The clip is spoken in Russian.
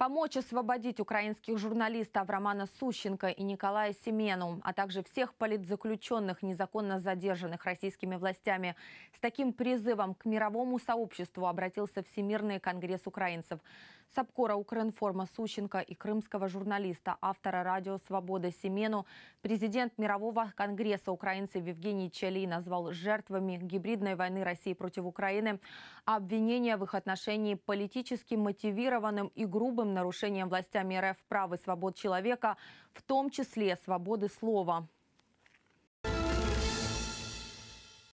Помочь освободить украинских журналистов Романа Сущенко и Николая Семену, а также всех политзаключенных, незаконно задержанных российскими властями. С таким призывом к мировому сообществу обратился Всемирный конгресс украинцев. Сапкора Украинформа Сущенко и крымского журналиста, автора «Радио Свобода» Семену, президент Мирового конгресса украинцев Евгений Чели назвал жертвами гибридной войны России против Украины, а обвинения в их отношении политически мотивированным и грубым нарушением властями РФ прав и свобод человека, в том числе свободы слова.